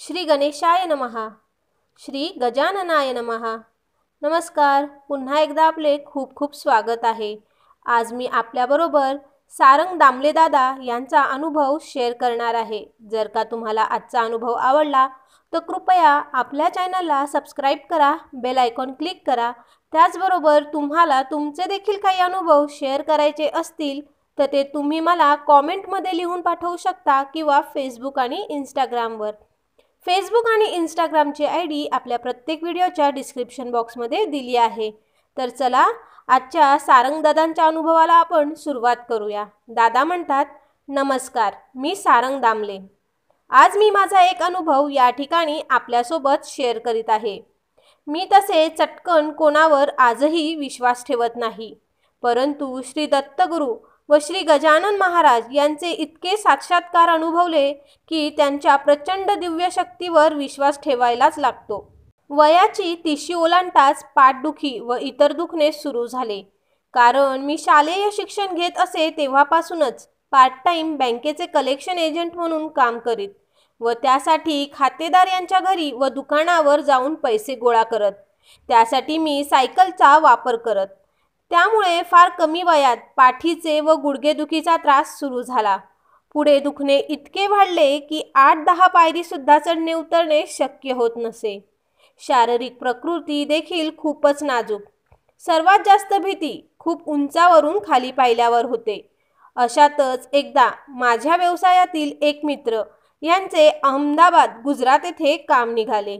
श्री गणेशाय नमहा श्री गजाननाय नमहा नमस्कार पुन्हा एकदा आपले खूप खूप स्वागत आहे आज मी आपल्याबरोबर सारंग दामले दादा यांचा अनुभव शेअर करणार आहे जर का तुम्हाला आजचा अनुभव आवडला तर कृपया आपल्या चॅनलला सबस्क्राईब करा बेल आयकॉन क्लिक करा त्याचबरोबर तुम्हाला तुमचे देखील काही अनुभव शेअर करायचे असतील तर ते तुम्ही मला कॉमेंटमध्ये लिहून पाठवू शकता किंवा फेसबुक आणि इंस्टाग्रामवर फेसबुक आणि इंस्टाग्रामची आय डी आपल्या प्रत्येक व्हिडिओच्या डिस्क्रिप्शन बॉक्समध्ये दिली आहे तर चला आजच्या सारंगदादांच्या अनुभवाला आपण सुरुवात करूया दादा म्हणतात नमस्कार मी सारंग दामले आज मी माझा एक अनुभव या ठिकाणी आपल्यासोबत शेअर करीत आहे मी तसे चटकन कोणावर आजही विश्वास ठेवत नाही परंतु श्री दत्तगुरू व श्री गजानन महाराज यांचे इतके साक्षात्कार अनुभवले की त्यांच्या प्रचंड दिव्य शक्तीवर विश्वास ठेवायलाच लागतो वयाची तिशी ओलांडताच पाठदुखी व इतर दुखणे सुरू झाले कारण मी शालेय शिक्षण घेत असे तेव्हापासूनच पार्ट टाइम बँकेचे कलेक्शन एजंट म्हणून काम करीत व त्यासाठी खातेदार यांच्या घरी व दुकानावर जाऊन पैसे गोळा करत त्यासाठी मी सायकलचा वापर करत त्यामुळे फार कमी वयात पाठीचे व गुडघेदुखीचा त्रास सुरू झाला पुढे दुखणे इतके वाढले की आठ दहा पायरीसुद्धा चढणे उतरणे शक्य होत नसे शारीरिक प्रकृती देखील खूपच नाजूक सर्वात जास्त भीती खूप उंचावरून खाली पाहिल्यावर होते अशातच एकदा माझ्या व्यवसायातील एक मित्र यांचे अहमदाबाद गुजरात येथे काम निघाले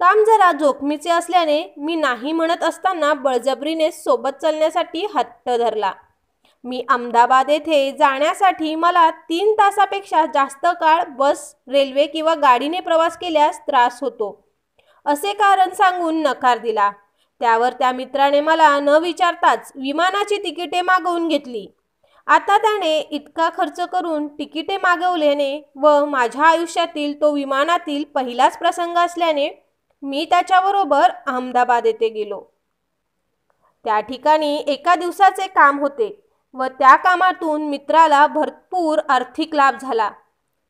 काम जरा जोखमीचे असल्याने मी नाही म्हणत असताना बळजबरीने सोबत चालण्यासाठी हट्ट धरला मी अहमदाबाद येथे जाण्यासाठी मला तीन तासापेक्षा जास्त काळ बस रेल्वे किंवा गाडीने प्रवास केल्यास त्रास होतो असे कारण सांगून नकार दिला त्यावर त्या मित्राने मला न विचारताच विमानाची तिकिटे मागवून घेतली आता त्याने इतका खर्च करून तिकिटे मागवल्याने व माझ्या आयुष्यातील तो विमानातील पहिलाच प्रसंग असल्याने मी त्याच्याबरोबर अहमदाबाद येथे गेलो त्या ठिकाणी एका दिवसाचे काम होते व त्या कामातून मित्राला भरपूर आर्थिक लाभ झाला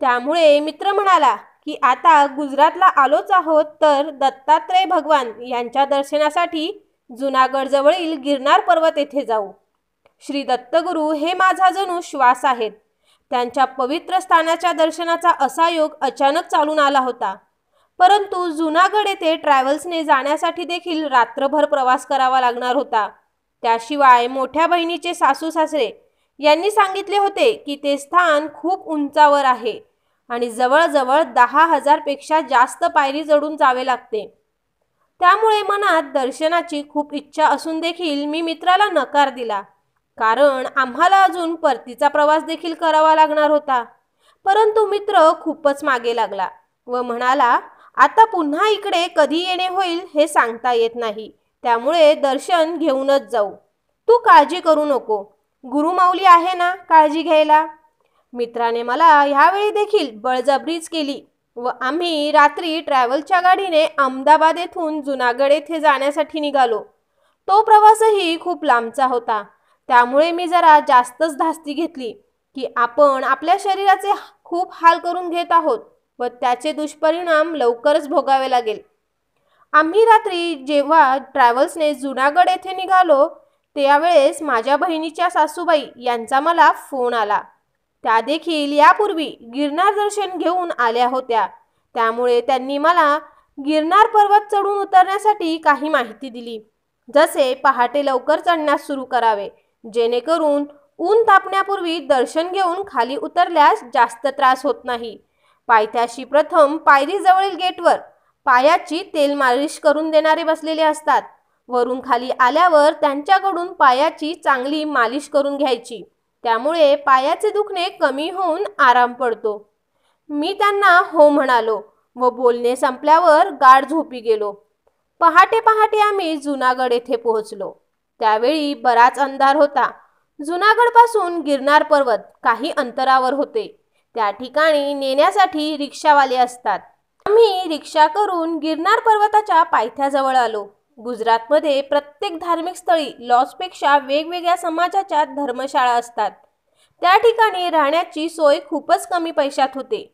त्यामुळे मित्र म्हणाला की आता गुजरातला आलोच आहोत तर दत्तात्रय भगवान यांच्या दर्शनासाठी जुनागडजवळील गिरनार पर्वत येथे जाऊ श्री दत्तगुरू हे माझा जणू श्वास आहेत त्यांच्या पवित्र स्थानाच्या दर्शनाचा असा योग अचानक चालून आला होता परंतु जुनागड येथे ट्रॅव्हल्सने जाण्यासाठी देखील रात्रभर प्रवास करावा लागणार होता त्याशिवाय मोठ्या बहिणीचे सासू सासरे यांनी सांगितले होते की ते स्थान खूप उंचावर आहे आणि जवळजवळ दहा हजारपेक्षा जास्त पायरी चढून जावे लागते त्यामुळे मनात दर्शनाची खूप इच्छा असून देखील मी मित्राला नकार दिला कारण आम्हाला अजून परतीचा प्रवास देखील करावा लागणार होता परंतु मित्र खूपच मागे लागला व म्हणाला आता पुन्हा इकडे कधी येणे होईल हे सांगता येत नाही त्यामुळे दर्शन घेऊनच जाऊ तू काळजी करू नको गुरुमाऊली आहे ना काळजी घ्यायला मित्राने मला ह्यावेळी देखील बळजबरीच केली व आम्ही रात्री ट्रॅव्हलच्या गाडीने अहमदाबाद येथून जुनागड येथे जाण्यासाठी निघालो तो प्रवासही खूप लांबचा होता त्यामुळे मी जरा जास्तच धास्ती घेतली की आपण आपल्या शरीराचे खूप हाल करून घेत आहोत व त्याचे दुष्परिणाम लवकरच भोगावे लागेल आम्ही रात्री जेव्हा ट्रॅव्हल्सने जुनागड येथे निघालो त्यावेळेस माझ्या बहिणीच्या सासूबाई यांचा मला फोन आला त्या देखील यापूर्वी गिरनार दर्शन घेऊन आल्या होत्या त्यामुळे त्यांनी मला गिरनार पर्वत चढून उतरण्यासाठी काही माहिती दिली जसे पहाटे लवकर चढण्यास सुरू करावे जेणेकरून ऊन तापण्यापूर्वी दर्शन घेऊन खाली उतरल्यास जास्त त्रास होत नाही पायथ्याशी प्रथम पायरीजवळील गेटवर पायाची तेल मालिश करून देणारे बसलेले असतात वरून खाली आल्यावर त्यांच्याकडून पायाची चांगली मालिश करून घ्यायची त्यामुळे पायाचे दुखणे कमी होऊन आराम पडतो मी त्यांना हो म्हणालो व बोलणे संपल्यावर गाढ झोपी गेलो पहाटे पहाटे आम्ही जुनागड येथे पोहोचलो त्यावेळी बराच अंधार होता जुनागडपासून गिरनार पर्वत काही अंतरावर होते त्या ठिकाणी नेण्यासाठी रिक्षावाले असतात आम्ही रिक्षा करून गिरनार पर्वताच्या पायथ्याजवळ आलो गुजरातमध्ये प्रत्येक धार्मिक स्थळी लॉजपेक्षा वेगवेगळ्या समाजाच्या धर्मशाळा असतात त्या ठिकाणी राहण्याची सोय खूपच कमी पैशात होते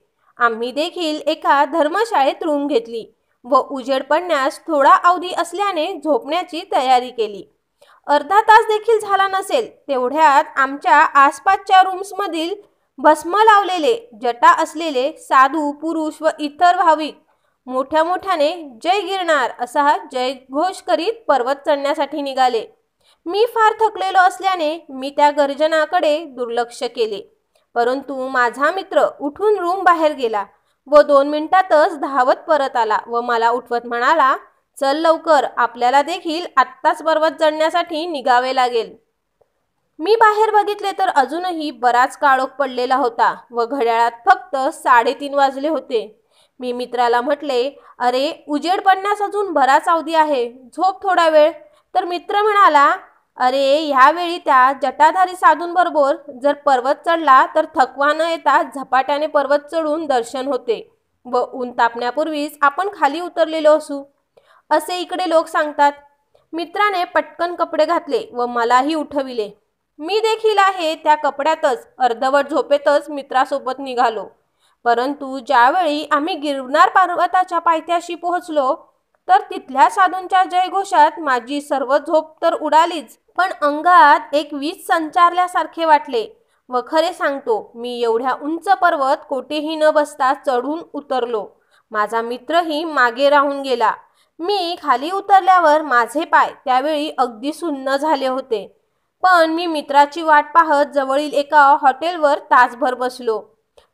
आम्ही देखील एका धर्मशाळेत रूम घेतली व उजेड पडण्यास थोडा अवधी असल्याने झोपण्याची तयारी केली अर्धा तास देखील झाला नसेल तेवढ्यात आमच्या आसपासच्या रूम्समधील भस्म लावलेले जटा असलेले साधू पुरुष व इतर भाविक मोठ्या मोठ्याने जय गिरणार असा जयघोष करीत पर्वत चढण्यासाठी निघाले मी फार थकलेलो असल्याने मी त्या गर्जनाकडे दुर्लक्ष केले परंतु माझा मित्र उठून रूम बाहेर गेला व दोन मिनिटातच धावत परत आला व मला उठवत म्हणाला चल लवकर आपल्याला देखील आत्ताच पर्वत चढण्यासाठी निघावे लागेल मी बाहेर बघितले तर अजूनही बराच काळोख पडलेला होता व घड्याळात फक्त साडेतीन वाजले होते मी मित्राला म्हटले अरे उजेड पडण्यास अजून बराच अवधी आहे झोप थोडा वेळ तर मित्र म्हणाला अरे ह्यावेळी त्या जटाधारी साधूंबरोबर जर पर्वत चढला तर थकवा न येता झपाट्याने पर्वत चढून दर्शन होते व ऊन तापण्यापूर्वीच आपण खाली उतरलेलो असू असे इकडे लोक सांगतात मित्राने पटकन कपडे घातले व मलाही उठविले मी देखील आहे त्या कपड्यातच अर्धवट झोपेतच मित्रासोबत निघालो परंतु ज्यावेळी आम्ही गिरनार पर्वताच्या पायथ्याशी पोहोचलो तर तिथल्या साधूंच्या जयघोषात माझी सर्व झोप तर उडालीच पण अंगात एक वीज संचारल्यासारखे वाटले व खरे सांगतो मी एवढ्या उंच पर्वत कोठेही न बसता चढून उतरलो माझा मित्रही मागे राहून गेला मी खाली उतरल्यावर माझे पाय त्यावेळी अगदी सुन्न झाले होते पण मी मित्राची वाट पाहत जवळील एका हॉटेलवर तासभर बसलो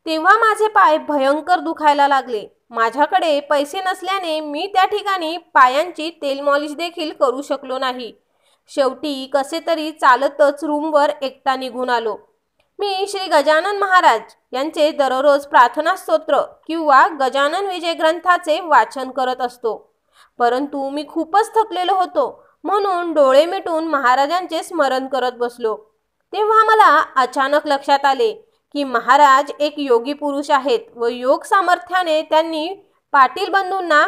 तेव्हा माझे पाय भयंकर दुखायला लागले माझ्याकडे पैसे नसल्याने मी त्या ठिकाणी पायांची तेल मॉलिश देखील करू शकलो नाही शेवटी कसे तरी चालतच रूमवर एकटा निघून आलो मी श्री गजानन महाराज यांचे दररोज प्रार्थना स्तोत्र किंवा गजानन विजय ग्रंथाचे वाचन करत असतो परंतु मी खूपच थकलेलो होतो म्हणून डोळे मिटून महाराजांचे स्मरण करत बसलो तेव्हा मला अचानक लक्षात आले की महाराज एक योगी पुरुष आहेत व योग सामर्थ्याने त्यांनी पाटील बंधूंना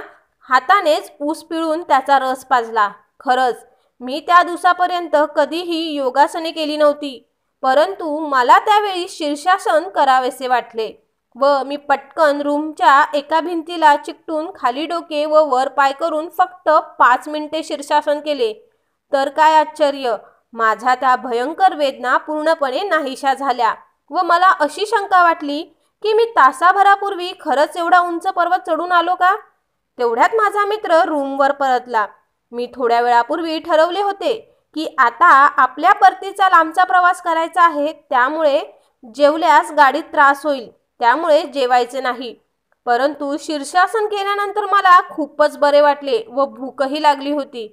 हातानेच ऊस पिळून त्याचा रस पाजला खरंच मी त्या दिवसापर्यंत कधीही योगासने केली नव्हती परंतु मला त्यावेळी शीर्षासन करावेसे वाटले व मी पटकन रूमच्या एका भिंतीला चिकटून खाली डोके व वर पाय करून फक्त पाच मिनिटे शीर्षासन केले तर काय आश्चर्य माझा त्या भयंकर वेदना पूर्णपणे नाहीशा झाल्या व मला अशी शंका वाटली की मी तासाभरापूर्वी खरंच एवढा उंच पर्वत चढून आलो का तेवढ्यात माझा मित्र रूमवर परतला मी थोड्या वेळापूर्वी ठरवले होते की आता आपल्या परतीचा लांबचा प्रवास करायचा आहे त्यामुळे जेवल्यास गाडीत त्रास होईल त्यामुळे जेवायचे नाही परंतु शीर्षासन केल्यानंतर मला खूपच बरे वाटले व भूकही लागली होती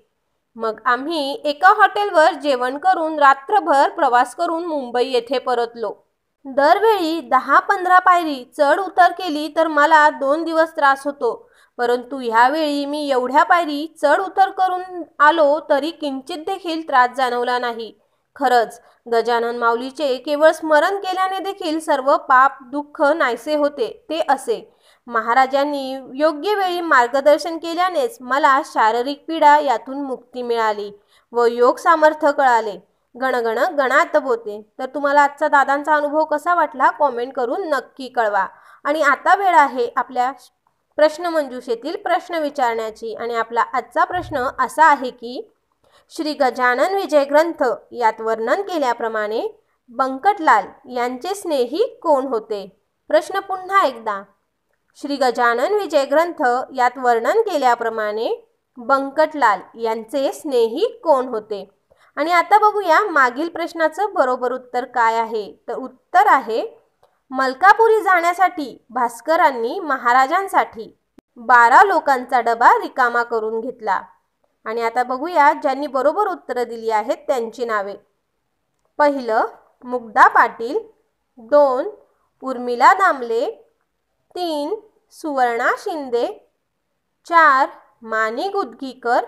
मग आम्ही एका हॉटेलवर जेवण करून रात्रभर प्रवास करून मुंबई येथे परतलो दरवेळी दहा पंधरा पायरी चढ उतर केली तर मला दोन दिवस त्रास होतो परंतु ह्यावेळी मी एवढ्या पायरी चढ उतर करून आलो तरी किंचित देखील त्रास जाणवला नाही खरंच गजानन माऊलीचे केवळ स्मरण केल्याने देखील सर्व पाप दुःख नाहीसे होते ते असे महाराजांनी योग्य वेळी मार्गदर्शन केल्यानेच मला शारीरिक पीडा यातून मुक्ती मिळाली व योग सामर्थ्य कळाले गणगण गणात होते तर तुम्हाला आजचा दादांचा अनुभव कसा वाटला कॉमेंट करून नक्की कळवा आणि आता वेळ आहे आपल्या प्रश्नमंजुषेतील प्रश्न विचारण्याची आणि आपला आजचा प्रश्न असा आहे की श्री गजानन विजय ग्रंथ यात वर्णन केल्याप्रमाणे बंकटलाल यांचे स्नेही कोण होते प्रश्न पुन्हा एकदा श्री गजानन विजय ग्रंथ यात वर्णन केल्याप्रमाणे बंकटलाल यांचे स्नेही कोण होते आणि आता बघूया मागील प्रश्नाचं बरोबर उत्तर काय आहे तर उत्तर आहे मलकापुरी जाण्यासाठी भास्करांनी महाराजांसाठी बारा लोकांचा डबा रिकामा करून घेतला आणि आता बघूया ज्यांनी बरोबर उत्तरं दिली आहेत त्यांची नावे पहिलं मुग्धा पाटील दोन उर्मिला दामले तीन सुवर्णा शिंदे चार मानी गुदगीकर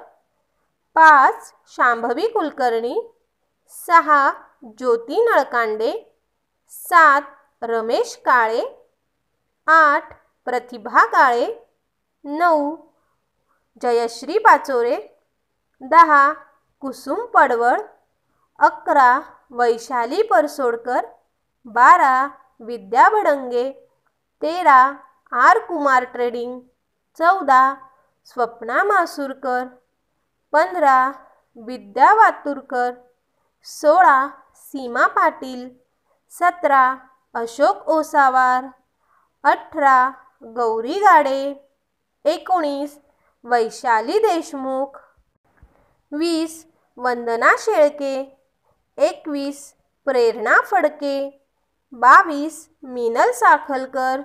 पाच शांभवी कुलकर्णी सहा ज्योती नळकांडे सात रमेश काळे आठ प्रतिभा काळे नऊ जयश्री पाचोरे दहा कुसुम पडवळ अकरा वैशाली परसोडकर बारा विद्या भडंगे तेरा आर कुमार ट्रेडिंग चौदा स्वप्ना मासूरकर पंधरा विद्या वातुरकर सोळा सीमा पाटील सतरा अशोक ओसावार अठरा गौरी गाडे एकोणीस वैशाली देशमुख वीस वंदना शेळके एकवीस प्रेरणा फडके बावीस मीनल साखलकर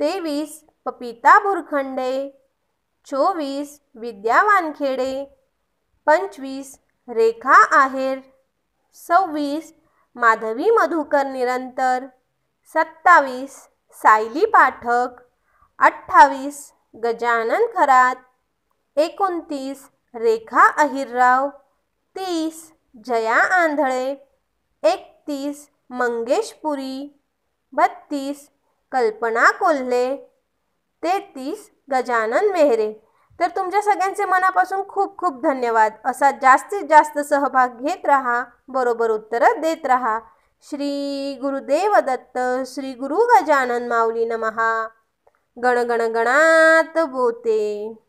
तेवीस पपिता भुरखंडे चोवीस विद्या वानखेडे पंचवीस रेखा आहेर सव्वीस माधवी मधुकर निरंतर सत्तावीस सायली पाठक अठ्ठावीस गजानन खरात एकोणतीस रेखा अहिरराव तीस जया आंधळे एकतीस मंगेश पुरी बत्तीस कल्पना कोल्हे तेहतीस गजानन मेहरे तर तुमच्या सगळ्यांचे मनापासून खूप खूप धन्यवाद असा जास्तीत जास्त सहभाग घेत राहा बरोबर उत्तरं देत राहा श्री गुरुदेव दत्त श्री गुरु गजानन माऊली नमहा गण गणात बोते